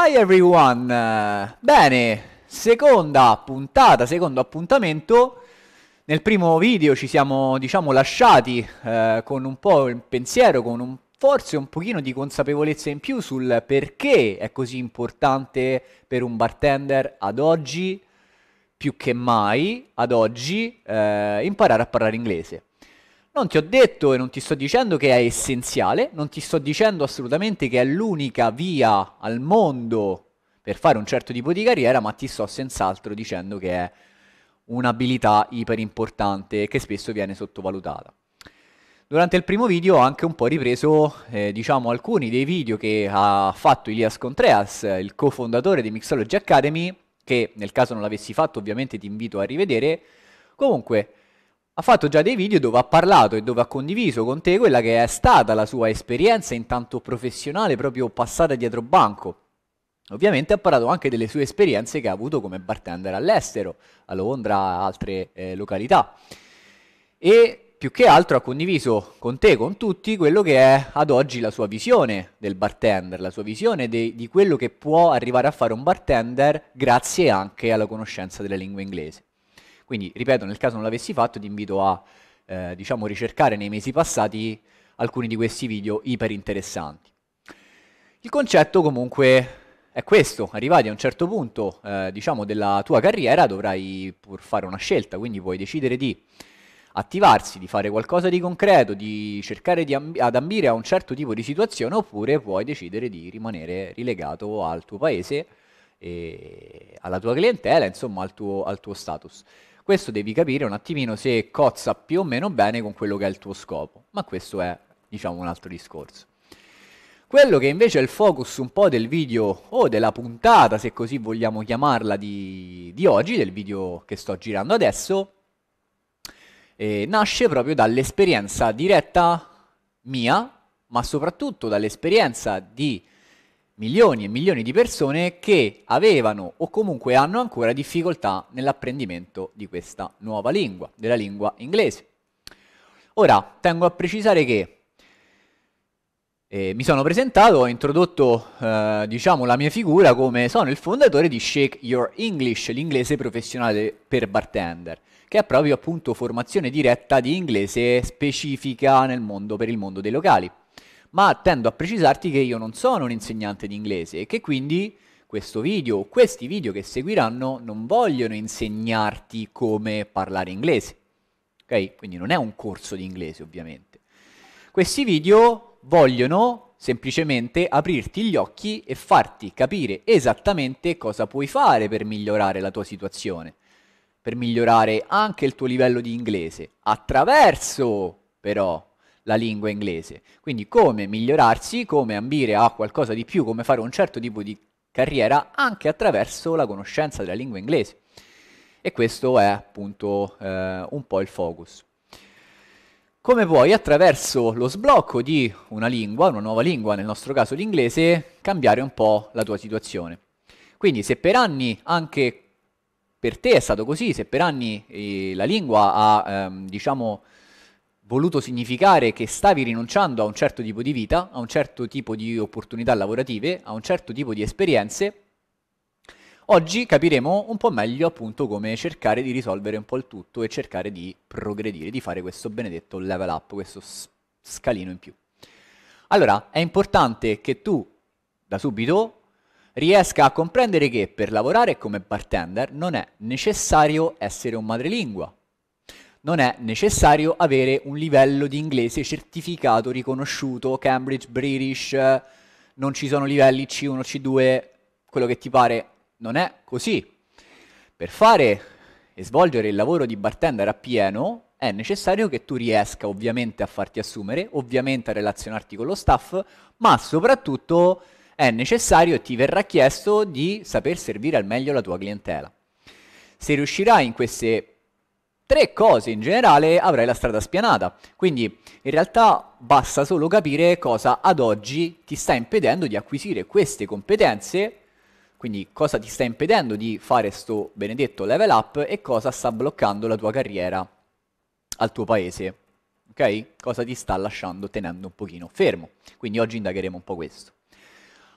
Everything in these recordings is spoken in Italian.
Hi everyone! Bene, seconda puntata, secondo appuntamento. Nel primo video ci siamo, diciamo, lasciati eh, con un po' il pensiero, con un, forse un pochino di consapevolezza in più sul perché è così importante per un bartender ad oggi, più che mai, ad oggi, eh, imparare a parlare inglese. Non ti ho detto e non ti sto dicendo che è essenziale, non ti sto dicendo assolutamente che è l'unica via al mondo per fare un certo tipo di carriera, ma ti sto senz'altro dicendo che è un'abilità iper importante che spesso viene sottovalutata. Durante il primo video ho anche un po' ripreso, eh, diciamo, alcuni dei video che ha fatto Ilias Contreas, il cofondatore di Mixology Academy, che nel caso non l'avessi fatto ovviamente ti invito a rivedere. Comunque, ha fatto già dei video dove ha parlato e dove ha condiviso con te quella che è stata la sua esperienza in tanto professionale proprio passata dietro banco. Ovviamente ha parlato anche delle sue esperienze che ha avuto come bartender all'estero, a Londra, altre eh, località. E più che altro ha condiviso con te, con tutti, quello che è ad oggi la sua visione del bartender, la sua visione de- di quello che può arrivare a fare un bartender grazie anche alla conoscenza della lingua inglese. Quindi, ripeto, nel caso non l'avessi fatto, ti invito a eh, diciamo, ricercare nei mesi passati alcuni di questi video iper interessanti. Il concetto comunque è questo, arrivati a un certo punto eh, diciamo, della tua carriera dovrai pur fare una scelta, quindi puoi decidere di attivarsi, di fare qualcosa di concreto, di cercare di amb- ad ambire a un certo tipo di situazione oppure puoi decidere di rimanere rilegato al tuo paese alla tua clientela, insomma al tuo, al tuo status. Questo devi capire un attimino se cozza più o meno bene con quello che è il tuo scopo, ma questo è diciamo un altro discorso. Quello che invece è il focus un po' del video o della puntata, se così vogliamo chiamarla, di, di oggi, del video che sto girando adesso, eh, nasce proprio dall'esperienza diretta mia, ma soprattutto dall'esperienza di milioni e milioni di persone che avevano o comunque hanno ancora difficoltà nell'apprendimento di questa nuova lingua, della lingua inglese. Ora, tengo a precisare che eh, mi sono presentato, ho introdotto eh, diciamo la mia figura come sono il fondatore di Shake Your English, l'inglese professionale per bartender, che è proprio appunto formazione diretta di inglese specifica nel mondo, per il mondo dei locali ma tendo a precisarti che io non sono un insegnante di inglese e che quindi questo video o questi video che seguiranno non vogliono insegnarti come parlare inglese. Ok? Quindi non è un corso di inglese, ovviamente. Questi video vogliono semplicemente aprirti gli occhi e farti capire esattamente cosa puoi fare per migliorare la tua situazione, per migliorare anche il tuo livello di inglese, attraverso però la lingua inglese. Quindi come migliorarsi, come ambire a qualcosa di più, come fare un certo tipo di carriera anche attraverso la conoscenza della lingua inglese. E questo è appunto eh, un po' il focus. Come puoi attraverso lo sblocco di una lingua, una nuova lingua, nel nostro caso l'inglese, cambiare un po' la tua situazione. Quindi se per anni anche per te è stato così, se per anni eh, la lingua ha ehm, diciamo voluto significare che stavi rinunciando a un certo tipo di vita, a un certo tipo di opportunità lavorative, a un certo tipo di esperienze, oggi capiremo un po' meglio appunto come cercare di risolvere un po' il tutto e cercare di progredire, di fare questo benedetto level up, questo scalino in più. Allora, è importante che tu da subito riesca a comprendere che per lavorare come bartender non è necessario essere un madrelingua, non è necessario avere un livello di inglese certificato, riconosciuto, Cambridge, British, eh, non ci sono livelli C1, C2, quello che ti pare, non è così. Per fare e svolgere il lavoro di bartender a pieno è necessario che tu riesca ovviamente a farti assumere, ovviamente a relazionarti con lo staff, ma soprattutto è necessario e ti verrà chiesto di saper servire al meglio la tua clientela. Se riuscirai in queste tre cose in generale avrai la strada spianata. Quindi in realtà basta solo capire cosa ad oggi ti sta impedendo di acquisire queste competenze, quindi cosa ti sta impedendo di fare sto benedetto level up e cosa sta bloccando la tua carriera al tuo paese. Ok? Cosa ti sta lasciando tenendo un pochino fermo. Quindi oggi indagheremo un po' questo.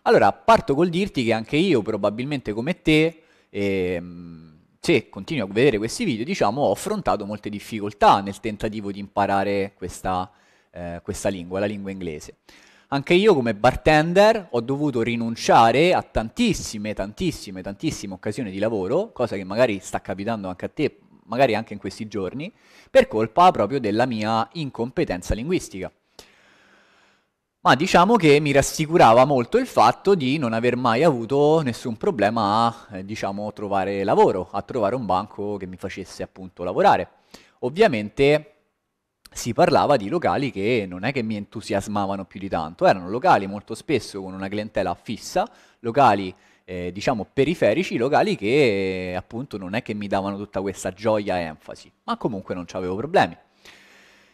Allora, parto col dirti che anche io, probabilmente come te, ehm, se continui a vedere questi video, diciamo, ho affrontato molte difficoltà nel tentativo di imparare questa, eh, questa lingua, la lingua inglese. Anche io come bartender ho dovuto rinunciare a tantissime, tantissime, tantissime occasioni di lavoro, cosa che magari sta capitando anche a te, magari anche in questi giorni, per colpa proprio della mia incompetenza linguistica. Ma diciamo che mi rassicurava molto il fatto di non aver mai avuto nessun problema a, eh, diciamo, trovare lavoro, a trovare un banco che mi facesse appunto lavorare. Ovviamente si parlava di locali che non è che mi entusiasmavano più di tanto, erano locali molto spesso con una clientela fissa, locali eh, diciamo periferici, locali che appunto non è che mi davano tutta questa gioia e enfasi, ma comunque non avevo problemi.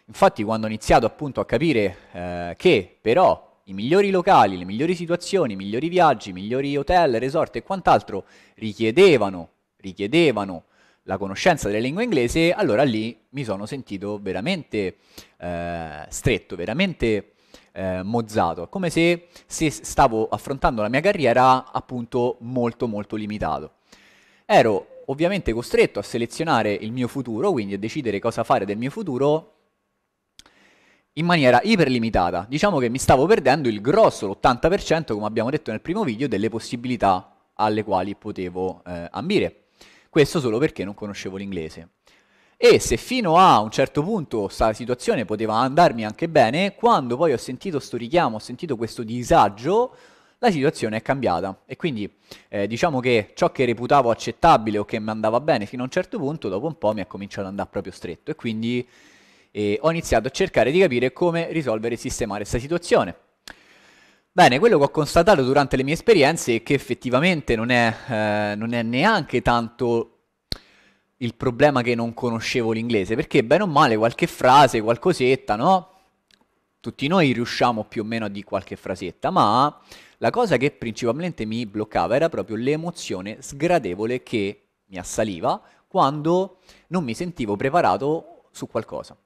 Infatti quando ho iniziato appunto a capire eh, che però i migliori locali, le migliori situazioni, i migliori viaggi, i migliori hotel, resort e quant'altro richiedevano, richiedevano la conoscenza delle lingue inglese, allora lì mi sono sentito veramente eh, stretto, veramente eh, mozzato, come se, se, stavo affrontando la mia carriera appunto molto molto limitato. Ero ovviamente costretto a selezionare il mio futuro, quindi a decidere cosa fare del mio futuro in maniera iperlimitata. Diciamo che mi stavo perdendo il grosso, l'80%, come abbiamo detto nel primo video, delle possibilità alle quali potevo eh, ambire. Questo solo perché non conoscevo l'inglese. E se fino a un certo punto questa situazione poteva andarmi anche bene, quando poi ho sentito questo richiamo, ho sentito questo disagio, la situazione è cambiata e quindi eh, diciamo che ciò che reputavo accettabile o che mi andava bene fino a un certo punto, dopo un po' mi è cominciato ad andare proprio stretto e quindi e ho iniziato a cercare di capire come risolvere e sistemare questa situazione. Bene, quello che ho constatato durante le mie esperienze è che effettivamente non è, eh, non è neanche tanto il problema che non conoscevo l'inglese, perché bene o male qualche frase, qualcosetta, no? Tutti noi riusciamo più o meno di qualche frasetta, ma la cosa che principalmente mi bloccava era proprio l'emozione sgradevole che mi assaliva quando non mi sentivo preparato su qualcosa.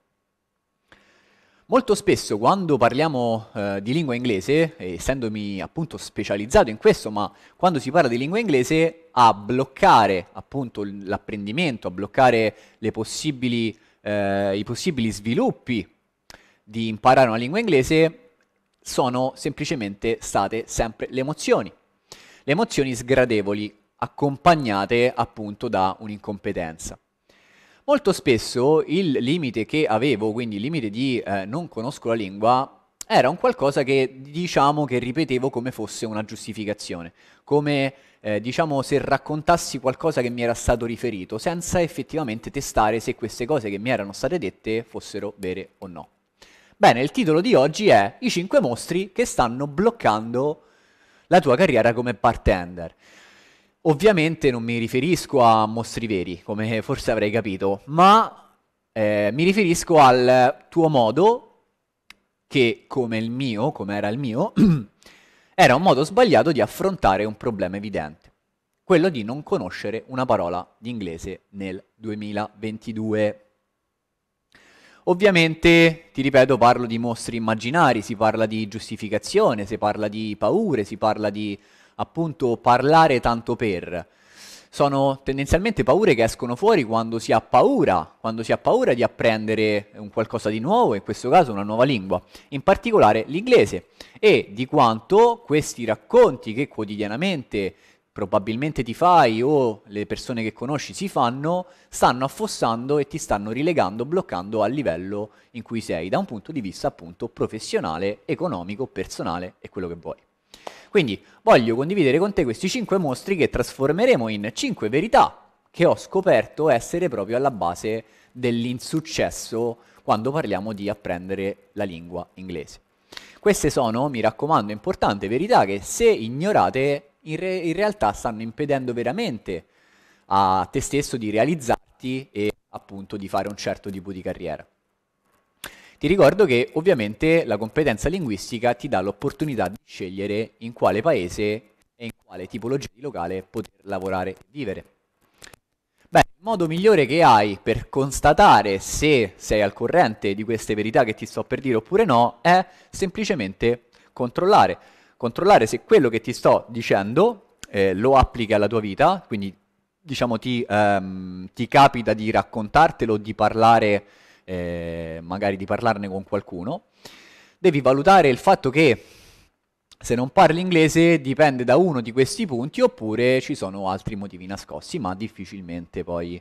Molto spesso quando parliamo eh, di lingua inglese, essendomi appunto specializzato in questo, ma quando si parla di lingua inglese, a bloccare appunto l'apprendimento, a bloccare possibili, eh, i possibili sviluppi di imparare una lingua inglese, sono semplicemente state sempre le emozioni. Le emozioni sgradevoli, accompagnate appunto da un'incompetenza. Molto spesso il limite che avevo, quindi il limite di eh, non conosco la lingua, era un qualcosa che diciamo che ripetevo come fosse una giustificazione, come eh, diciamo se raccontassi qualcosa che mi era stato riferito, senza effettivamente testare se queste cose che mi erano state dette fossero vere o no. Bene, il titolo di oggi è I 5 mostri che stanno bloccando la tua carriera come bartender. Ovviamente non mi riferisco a mostri veri, come forse avrei capito, ma eh, mi riferisco al tuo modo, che come il mio, come era il mio, era un modo sbagliato di affrontare un problema evidente, quello di non conoscere una parola di inglese nel 2022. Ovviamente, ti ripeto, parlo di mostri immaginari, si parla di giustificazione, si parla di paure, si parla di appunto parlare tanto per. Sono tendenzialmente paure che escono fuori quando si ha paura, quando si ha paura di apprendere un qualcosa di nuovo, in questo caso una nuova lingua, in particolare l'inglese, e di quanto questi racconti che quotidianamente probabilmente ti fai o le persone che conosci si fanno, stanno affossando e ti stanno rilegando, bloccando al livello in cui sei, da un punto di vista appunto professionale, economico, personale e quello che vuoi. Quindi voglio condividere con te questi 5 mostri che trasformeremo in 5 verità che ho scoperto essere proprio alla base dell'insuccesso quando parliamo di apprendere la lingua inglese. Queste sono, mi raccomando, importanti verità che se ignorate in, re- in realtà stanno impedendo veramente a te stesso di realizzarti e appunto di fare un certo tipo di carriera. Ti ricordo che ovviamente la competenza linguistica ti dà l'opportunità di scegliere in quale paese e in quale tipologia di locale poter lavorare e vivere. Beh, il modo migliore che hai per constatare se sei al corrente di queste verità che ti sto per dire oppure no è semplicemente controllare. Controllare se quello che ti sto dicendo eh, lo applichi alla tua vita, quindi diciamo ti, ehm, ti capita di raccontartelo, di parlare eh, magari di parlarne con qualcuno, devi valutare il fatto che se non parli inglese dipende da uno di questi punti oppure ci sono altri motivi nascosti, ma difficilmente poi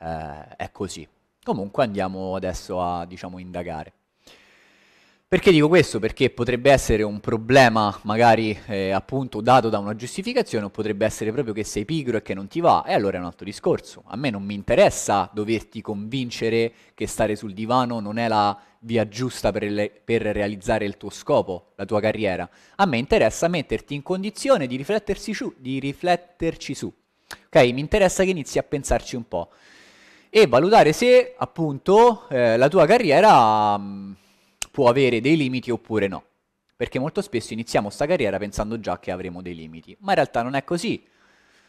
eh, è così. Comunque andiamo adesso a diciamo, indagare. Perché dico questo? Perché potrebbe essere un problema magari eh, appunto dato da una giustificazione o potrebbe essere proprio che sei pigro e che non ti va e allora è un altro discorso. A me non mi interessa doverti convincere che stare sul divano non è la via giusta per, le, per realizzare il tuo scopo, la tua carriera. A me interessa metterti in condizione di, su, di rifletterci su. Ok? Mi interessa che inizi a pensarci un po' e valutare se appunto eh, la tua carriera... Mh, mm, può avere dei limiti oppure no. Perché molto spesso iniziamo sta carriera pensando già che avremo dei limiti, ma in realtà non è così.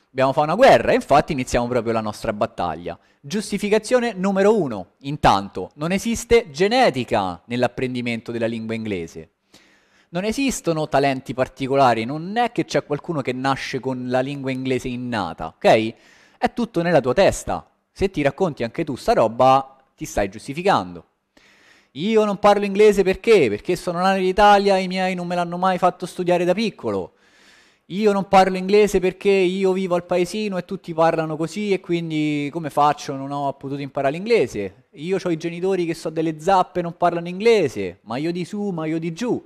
Dobbiamo fare una guerra e infatti iniziamo proprio la nostra battaglia. Giustificazione numero uno. Intanto, non esiste genetica nell'apprendimento della lingua inglese. Non esistono talenti particolari, non è che c'è qualcuno che nasce con la lingua inglese innata, ok? È tutto nella tua testa. Se ti racconti anche tu sta roba, ti stai giustificando. Io non parlo inglese perché? Perché sono nato in Italia, i miei non me l'hanno mai fatto studiare da piccolo. Io non parlo inglese perché io vivo al paesino e tutti parlano così e quindi come faccio? Non ho potuto imparare l'inglese. Io ho i genitori che so delle zappe e non parlano inglese, ma io di su, ma io di giù,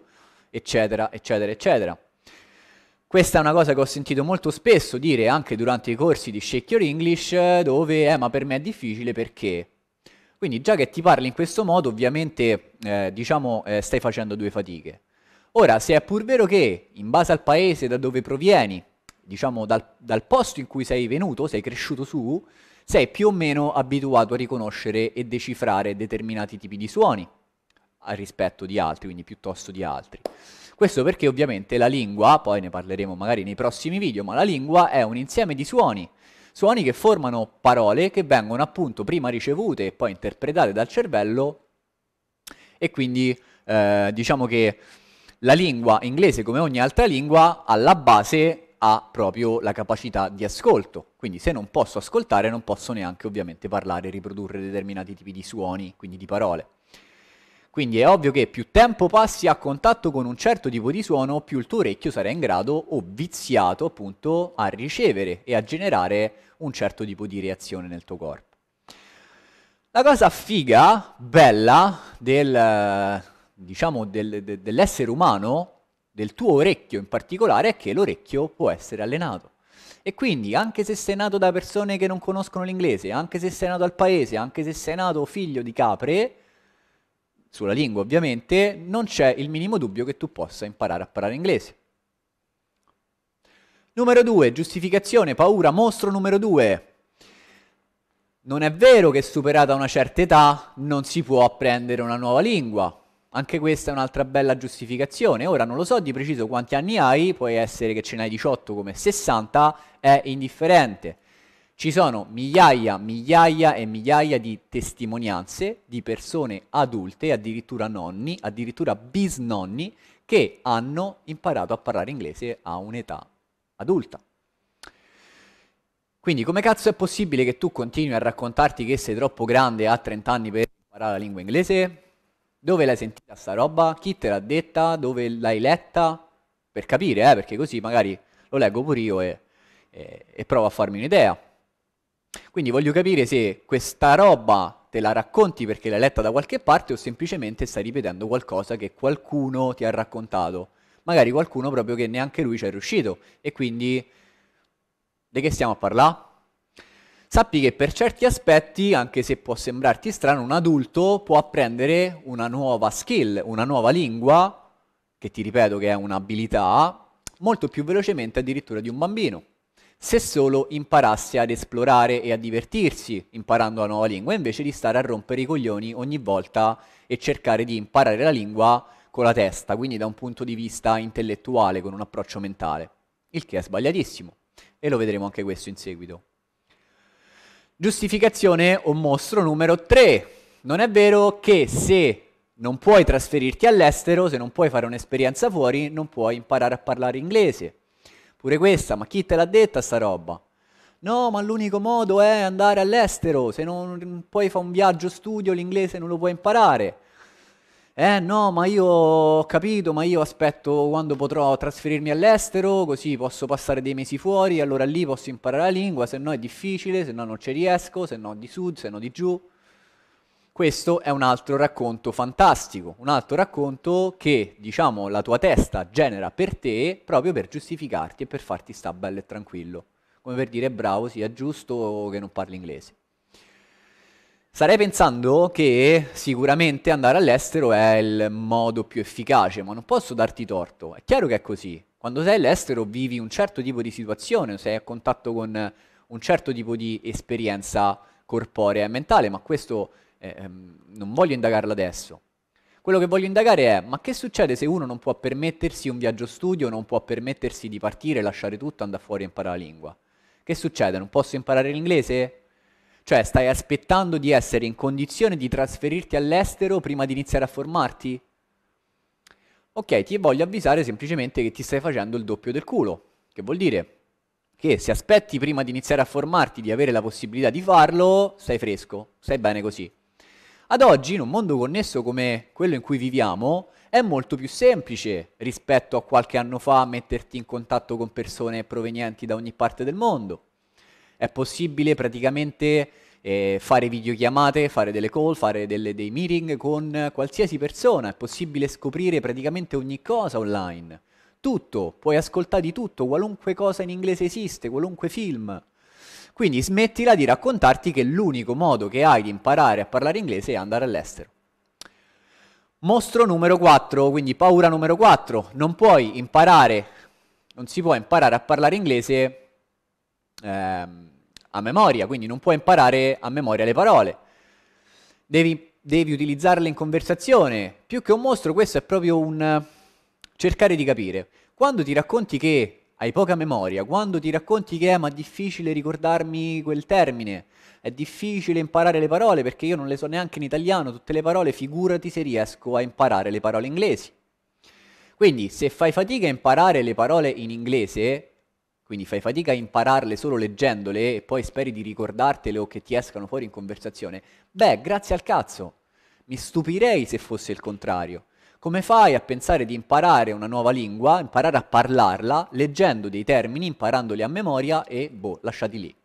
eccetera, eccetera, eccetera. Questa è una cosa che ho sentito molto spesso dire anche durante i corsi di Shake Your English, dove eh, ma per me è difficile perché quindi già che ti parli in questo modo, ovviamente eh, diciamo, eh, stai facendo due fatiche. Ora, se è pur vero che, in base al paese da dove provieni, diciamo dal, dal posto in cui sei venuto, sei cresciuto su, sei più o meno abituato a riconoscere e decifrare determinati tipi di suoni rispetto di altri, quindi piuttosto di altri. Questo perché ovviamente la lingua, poi ne parleremo magari nei prossimi video, ma la lingua è un insieme di suoni suoni che formano parole che vengono appunto prima ricevute e poi interpretate dal cervello e quindi eh, diciamo che la lingua inglese come ogni altra lingua alla base ha proprio la capacità di ascolto, quindi se non posso ascoltare non posso neanche ovviamente parlare e riprodurre determinati tipi di suoni, quindi di parole. Quindi è ovvio che più tempo passi a contatto con un certo tipo di suono, più il tuo orecchio sarà in grado o viziato appunto a ricevere e a generare un certo tipo di reazione nel tuo corpo. La cosa figa, bella, del, diciamo, del, de, dell'essere umano, del tuo orecchio in particolare, è che l'orecchio può essere allenato. E quindi, anche se sei nato da persone che non conoscono l'inglese, anche se sei nato al paese, anche se sei nato figlio di capre, sulla lingua ovviamente, non c'è il minimo dubbio che tu possa imparare a parlare inglese. Numero 2, giustificazione, paura, mostro numero 2. Non è vero che superata una certa età non si può apprendere una nuova lingua. Anche questa è un'altra bella giustificazione. Ora non lo so di preciso quanti anni hai, puoi essere che ce n'hai 18 come 60, è indifferente. Ci sono migliaia, migliaia e migliaia di testimonianze di persone adulte, addirittura nonni, addirittura bisnonni, che hanno imparato a parlare inglese a un'età adulta. Quindi come cazzo è possibile che tu continui a raccontarti che sei troppo grande a 30 anni per imparare la lingua inglese? Dove l'hai sentita sta roba? Chi te l'ha detta? Dove l'hai letta? Per capire, eh, perché così magari lo leggo pure io e, e, e provo a farmi un'idea. Quindi voglio capire se questa roba te la racconti perché l'hai letta da qualche parte o semplicemente stai ripetendo qualcosa che qualcuno ti ha raccontato. Magari qualcuno proprio che neanche lui ci è riuscito. E quindi di che stiamo a parlare? Sappi che per certi aspetti, anche se può sembrarti strano, un adulto può apprendere una nuova skill, una nuova lingua, che ti ripeto che è un'abilità, molto più velocemente addirittura di un bambino se solo imparasse ad esplorare e a divertirsi imparando una nuova lingua, invece di stare a rompere i coglioni ogni volta e cercare di imparare la lingua con la testa, quindi da un punto di vista intellettuale, con un approccio mentale, il che è sbagliatissimo e lo vedremo anche questo in seguito. Giustificazione o mostro numero 3. Non è vero che se non puoi trasferirti all'estero, se non puoi fare un'esperienza fuori, non puoi imparare a parlare inglese. Pure questa, ma chi te l'ha detta sta roba? No, ma l'unico modo è andare all'estero, se non puoi fare un viaggio studio l'inglese non lo puoi imparare. Eh no, ma io ho capito, ma io aspetto quando potrò trasferirmi all'estero, così posso passare dei mesi fuori, allora lì posso imparare la lingua, se no è difficile, se no non ci riesco, se no di sud, se no di giù questo è un altro racconto fantastico, un altro racconto che, diciamo, la tua testa genera per te proprio per giustificarti e per farti sta bello e tranquillo. Come per dire bravo, sia giusto che non parli inglese. Starei pensando che sicuramente andare all'estero è il modo più efficace, ma non posso darti torto. È chiaro che è così. Quando sei all'estero vivi un certo tipo di situazione, sei a contatto con un certo tipo di esperienza corporea e mentale, ma questo eh, ehm, non voglio indagarlo adesso. Quello che voglio indagare è, ma che succede se uno non può permettersi un viaggio studio, non può permettersi di partire, lasciare tutto, andare fuori e imparare la lingua? Che succede? Non posso imparare l'inglese? Cioè, stai aspettando di essere in condizione di trasferirti all'estero prima di iniziare a formarti? Ok, ti voglio avvisare semplicemente che ti stai facendo il doppio del culo, che vuol dire che se aspetti prima di iniziare a formarti di avere la possibilità di farlo, stai fresco, stai bene così. Ad oggi, in un mondo connesso come quello in cui viviamo, è molto più semplice rispetto a qualche anno fa metterti in contatto con persone provenienti da ogni parte del mondo. È possibile praticamente eh, fare videochiamate, fare delle call, fare delle, dei meeting con qualsiasi persona, è possibile scoprire praticamente ogni cosa online. Tutto, puoi ascoltare di tutto, qualunque cosa in inglese esiste, qualunque film. Quindi smettila di raccontarti che l'unico modo che hai di imparare a parlare inglese è andare all'estero. Mostro numero 4, quindi paura numero 4. Non puoi imparare, non si può imparare a parlare inglese eh, a memoria, quindi non puoi imparare a memoria le parole. Devi, devi utilizzarle in conversazione. Più che un mostro, questo è proprio un eh, cercare di capire. Quando ti racconti che hai poca memoria. Quando ti racconti che è ma difficile ricordarmi quel termine, è difficile imparare le parole perché io non le so neanche in italiano, tutte le parole, figurati se riesco a imparare le parole inglesi. Quindi se fai fatica a imparare le parole in inglese, quindi fai fatica a impararle solo leggendole e poi speri di ricordartele o che ti escano fuori in conversazione, beh, grazie al cazzo. Mi stupirei se fosse il contrario. Come fai a pensare di imparare una nuova lingua, imparare a parlarla, leggendo dei termini, imparandoli a memoria e boh, lasciati lì.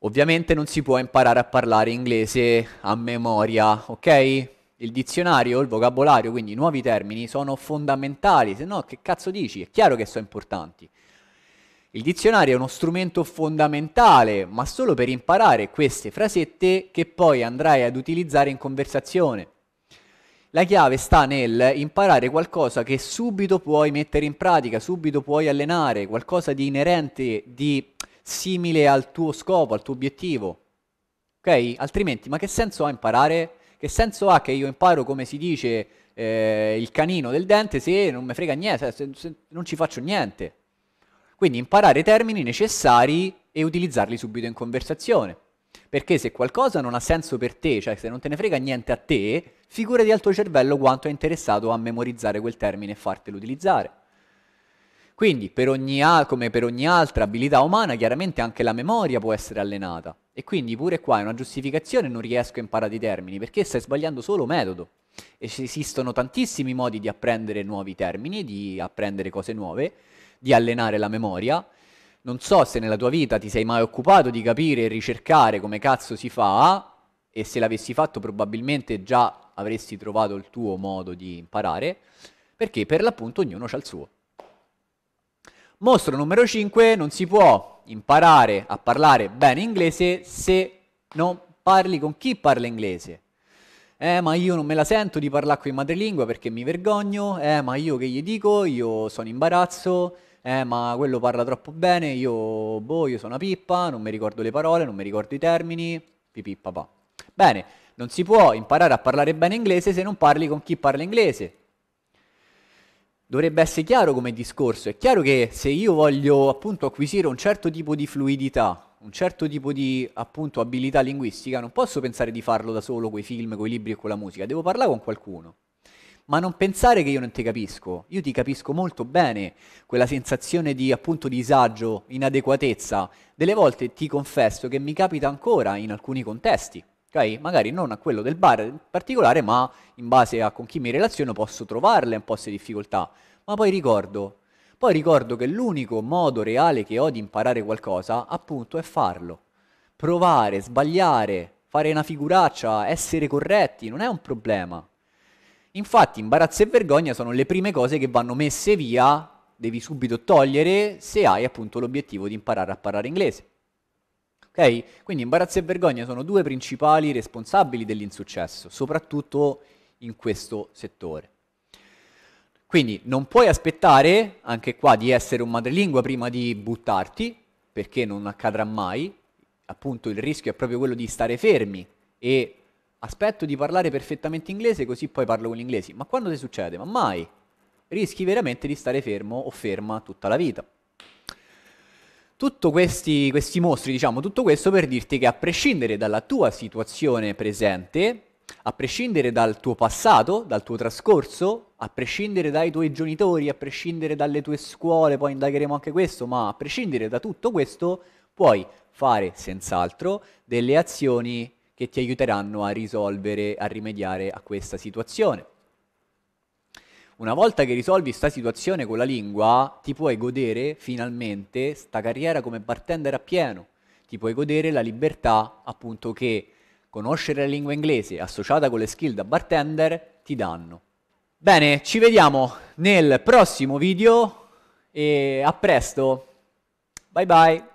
Ovviamente non si può imparare a parlare inglese a memoria, ok? Il dizionario, il vocabolario, quindi i nuovi termini sono fondamentali, se no che cazzo dici? È chiaro che sono importanti. Il dizionario è uno strumento fondamentale, ma solo per imparare queste frasette che poi andrai ad utilizzare in conversazione. La chiave sta nel imparare qualcosa che subito puoi mettere in pratica, subito puoi allenare, qualcosa di inerente, di simile al tuo scopo, al tuo obiettivo. Ok? Altrimenti, ma che senso ha imparare? Che senso ha che io imparo come si dice eh, il canino del dente se non mi frega niente, se, se non ci faccio niente? Quindi imparare i termini necessari e utilizzarli subito in conversazione. Perché se qualcosa non ha senso per te, cioè se non te ne frega niente a te, figura di alto cervello quanto è interessato a memorizzare quel termine e fartelo utilizzare. Quindi, per ogni, come per ogni altra abilità umana, chiaramente anche la memoria può essere allenata. E quindi pure qua è una giustificazione non riesco a imparare i termini, perché stai sbagliando solo metodo. esistono tantissimi modi di apprendere nuovi termini, di apprendere cose nuove, di allenare la memoria. Non so se nella tua vita ti sei mai occupato di capire e ricercare come cazzo si fa e se l'avessi fatto probabilmente già avresti trovato il tuo modo di imparare, perché per l'appunto ognuno ha il suo. Mostro numero 5, non si può imparare a parlare bene inglese se non parli con chi parla inglese. Eh, ma io non me la sento di parlare qui in madrelingua perché mi vergogno. Eh, ma io che gli dico? Io sono imbarazzo. Eh, ma quello parla troppo bene. Io, boh, io sono una pippa, non mi ricordo le parole, non mi ricordo i termini. Pipì, papà. Bene, non si può imparare a parlare bene inglese se non parli con chi parla inglese. Dovrebbe essere chiaro come discorso, è chiaro che se io voglio appunto acquisire un certo tipo di fluidità, un certo tipo di appunto abilità linguistica, non posso pensare di farlo da solo con i film, con i libri e con la musica, devo parlare con qualcuno ma non pensare che io non ti capisco, io ti capisco molto bene, quella sensazione di appunto disagio, inadeguatezza, delle volte ti confesso che mi capita ancora in alcuni contesti ok? Magari non a quello del bar in particolare, ma in base a con chi mi relaziono posso trovarle un po' queste difficoltà. Ma poi ricordo, poi ricordo che l'unico modo reale che ho di imparare qualcosa, appunto, è farlo. Provare, sbagliare, fare una figuraccia, essere corretti, non è un problema. Infatti, imbarazzo e vergogna sono le prime cose che vanno messe via, devi subito togliere se hai appunto l'obiettivo di imparare a parlare inglese ok? Quindi imbarazzo e vergogna sono due principali responsabili dell'insuccesso, soprattutto in questo settore. Quindi non puoi aspettare, anche qua, di essere un madrelingua prima di buttarti, perché non accadrà mai, appunto il rischio è proprio quello di stare fermi e aspetto di parlare perfettamente inglese così poi parlo con l'inglese. Ma quando ti succede? Ma mai. Rischi veramente di stare fermo o ferma tutta la vita. Tutti questi, questi mostri, diciamo, tutto questo per dirti che a prescindere dalla tua situazione presente, a prescindere dal tuo passato, dal tuo trascorso, a prescindere dai tuoi genitori, a prescindere dalle tue scuole, poi indagheremo anche questo, ma a prescindere da tutto questo, puoi fare senz'altro delle azioni che ti aiuteranno a risolvere, a rimediare a questa situazione. Una volta che risolvi questa situazione con la lingua, ti puoi godere finalmente sta carriera come bartender a pieno. Ti puoi godere la libertà, appunto, che conoscere la lingua inglese associata con le skill da bartender ti danno. Bene, ci vediamo nel prossimo video e a presto. Bye bye.